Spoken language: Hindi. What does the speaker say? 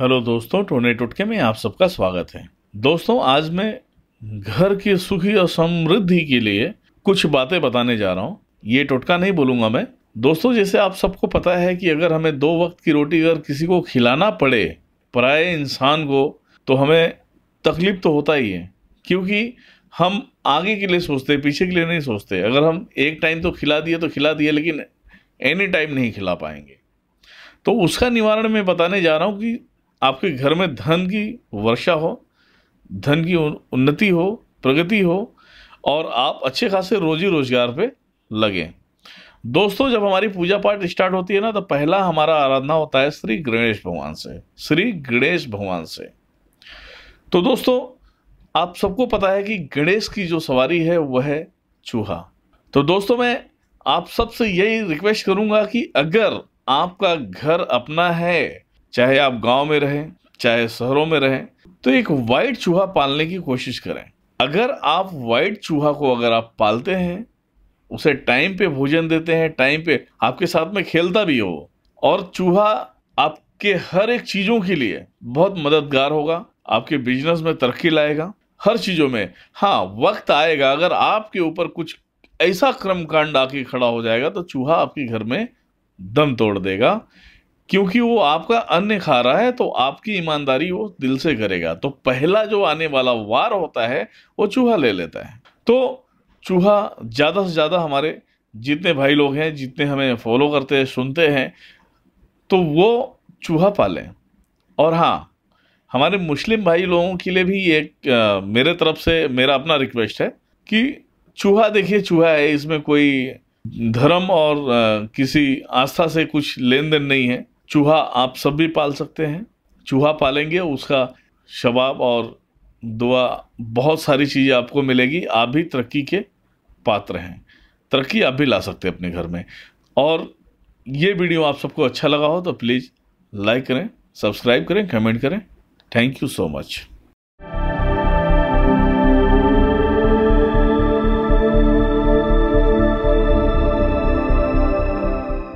हेलो दोस्तों टोने टुटके में आप सबका स्वागत है दोस्तों आज मैं घर की सुखी और समृद्धि के लिए कुछ बातें बताने जा रहा हूँ ये टोटका नहीं बोलूंगा मैं दोस्तों जैसे आप सबको पता है कि अगर हमें दो वक्त की रोटी अगर किसी को खिलाना पड़े प्राय इंसान को तो हमें तकलीफ तो होता ही है क्योंकि हम आगे के लिए सोचते पीछे के लिए नहीं सोचते अगर हम एक टाइम तो खिला दिए तो खिला दिए लेकिन एनी टाइम नहीं खिला पाएंगे तो उसका निवारण मैं बताने जा रहा हूँ कि आपके घर में धन की वर्षा हो धन की उन्नति हो प्रगति हो और आप अच्छे खासे रोजी रोजगार पे लगें दोस्तों जब हमारी पूजा पाठ स्टार्ट होती है ना तो पहला हमारा आराधना होता है श्री गणेश भगवान से श्री गणेश भगवान से तो दोस्तों आप सबको पता है कि गणेश की जो सवारी है वह है चूहा तो दोस्तों मैं आप सबसे यही रिक्वेस्ट करूंगा कि अगर आपका घर अपना है चाहे आप गांव में रहें चाहे शहरों में रहें तो एक वाइट चूहा पालने की कोशिश करें अगर आप वाइट चूहा को अगर आप पालते हैं उसे टाइम पे भोजन देते हैं टाइम पे आपके साथ में खेलता भी हो और चूहा आपके हर एक चीज़ों के लिए बहुत मददगार होगा आपके बिजनेस में तरक्की लाएगा हर चीज़ों में हाँ वक्त आएगा अगर आपके ऊपर कुछ ऐसा क्रम कांड आके खड़ा हो जाएगा तो चूहा आपके घर में दम तोड़ देगा क्योंकि वो आपका अन्य खा रहा है तो आपकी ईमानदारी वो दिल से करेगा तो पहला जो आने वाला वार होता है वो चूहा ले लेता है तो चूहा ज़्यादा से ज़्यादा हमारे जितने भाई लोग हैं जितने हमें फॉलो करते हैं सुनते हैं तो वो चूहा पालें और हाँ हमारे मुस्लिम भाई लोगों के लिए भी एक आ, मेरे तरफ से मेरा अपना रिक्वेस्ट है कि चूहा देखिए चूहा है इसमें कोई धर्म और आ, किसी आस्था से कुछ लेन देन नहीं है चूहा आप सब भी पाल सकते हैं चूहा पालेंगे उसका शबाब और दुआ बहुत सारी चीज़ें आपको मिलेगी आप भी तरक्की के पात्र हैं तरक्की आप भी ला सकते हैं अपने घर में और ये वीडियो आप सबको अच्छा लगा हो तो प्लीज़ लाइक करें सब्सक्राइब करें कमेंट करें थैंक यू सो मच